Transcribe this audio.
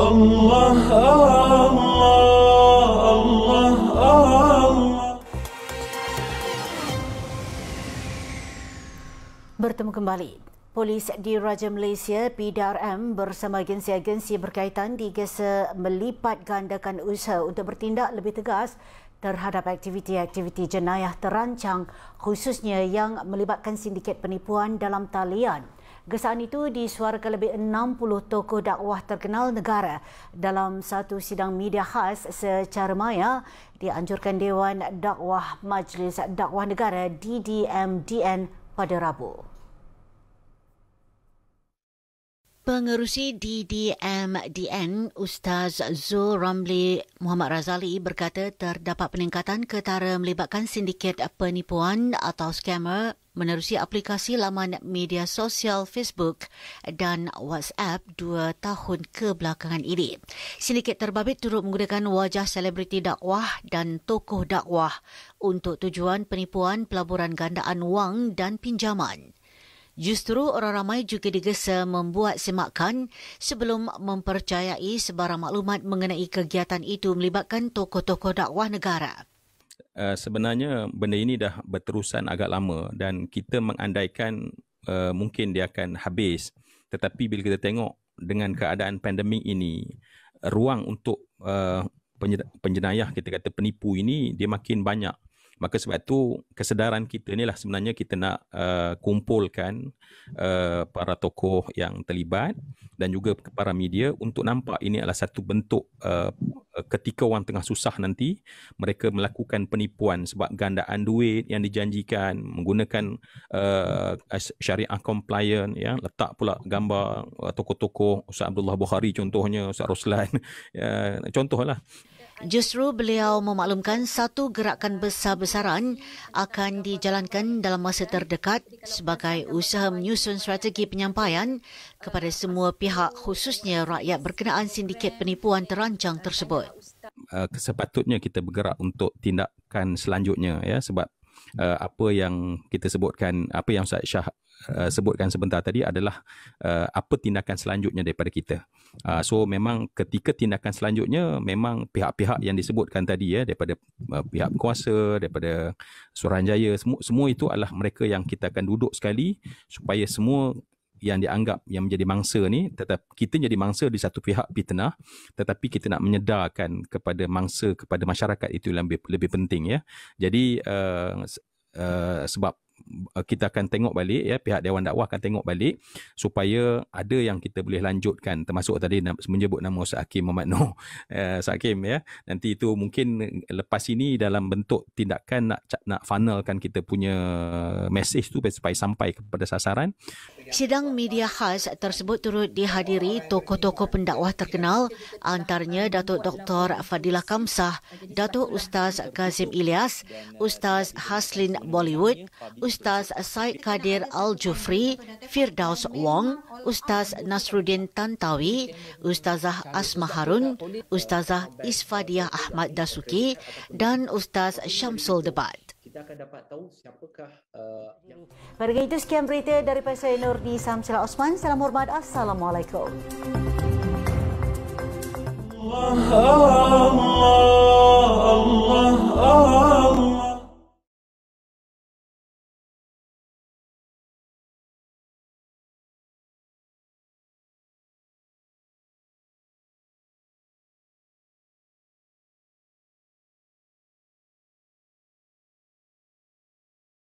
Bertemu kembali Polis di Raja Malaysia PDRM bersama agensi-agensi berkaitan digesa melipat gandakan usaha untuk bertindak lebih tegas terhadap aktiviti-aktiviti jenayah terancang khususnya yang melibatkan sindiket penipuan dalam talian. Gesaan itu disuarakan lebih 60 tokoh dakwah terkenal negara dalam satu sidang media khas secara maya dianjurkan Dewan Dakwah Majlis Dakwah Negara DDMDN pada Rabu. Pengerusi DDMDN Ustaz Zul Ramli Muhammad Razali berkata terdapat peningkatan ketara melibatkan sindiket penipuan atau scammer menerusi aplikasi laman media sosial Facebook dan WhatsApp dua tahun kebelakangan ini. Sindiket terbabit turut menggunakan wajah selebriti dakwah dan tokoh dakwah untuk tujuan penipuan pelaburan gandaan wang dan pinjaman. Justru orang ramai juga digesa membuat semakan sebelum mempercayai sebarang maklumat mengenai kegiatan itu melibatkan tokoh-tokoh dakwah negara. Uh, sebenarnya benda ini dah berterusan agak lama dan kita mengandaikan uh, mungkin dia akan habis. Tetapi bila kita tengok dengan keadaan pandemik ini, ruang untuk uh, penjenayah kita kata penipu ini dia makin banyak. Maka sebab itu kesedaran kita inilah sebenarnya kita nak uh, kumpulkan uh, para tokoh yang terlibat dan juga para media untuk nampak ini adalah satu bentuk uh, ketika orang tengah susah nanti mereka melakukan penipuan sebab gandaan duit yang dijanjikan menggunakan uh, syariah compliant ya letak pula gambar uh, tokoh-tokoh Ustaz Abdullah Bukhari contohnya Ustaz Roslan uh, contohlah Justru beliau memaklumkan satu gerakan besar-besaran akan dijalankan dalam masa terdekat sebagai usaha menyusun strategi penyampaian kepada semua pihak khususnya rakyat berkenaan sindiket penipuan terancang tersebut. Uh, Sepatutnya kita bergerak untuk tindakan selanjutnya ya sebab uh, apa yang kita sebutkan apa yang Ustaz Syah uh, sebutkan sebentar tadi adalah uh, apa tindakan selanjutnya daripada kita. Uh, so memang ketika tindakan selanjutnya memang pihak-pihak yang disebutkan tadi ya daripada uh, pihak kuasa daripada Suruhanjaya semua semua itu adalah mereka yang kita akan duduk sekali supaya semua yang dianggap yang menjadi mangsa ni tetap kita jadi mangsa di satu pihak fitnah tetapi kita nak menyedarkan kepada mangsa kepada masyarakat itu lebih lebih penting ya jadi uh, uh, sebab Uh, kita akan tengok balik ya pihak dewan dakwah akan tengok balik supaya ada yang kita boleh lanjutkan termasuk tadi menyebut nama Ustaz Hakim Muhammad Noor uh, eh, Ustaz Hakim ya nanti itu mungkin lepas ini dalam bentuk tindakan nak nak funnelkan kita punya mesej tu supaya sampai kepada sasaran sidang media khas tersebut turut dihadiri tokoh-tokoh pendakwah terkenal antaranya Datuk Dr Fadilah Kamsah Datuk Ustaz Kazim Ilyas Ustaz Haslin Bollywood Ustaz Ustaz Said Kadir Al Jufri, Firdaus Wong, Ustaz Nasruddin Tantawi, Ustazah Asma Harun, Ustazah Isfadiah Ahmad Dasuki dan Ustaz Syamsul Debat kita akan dapat tahu siapakah uh, itu sekian berita daripada saya di Samsila Osman. Salam hormat. Assalamualaikum. Allah, Allah. Oh.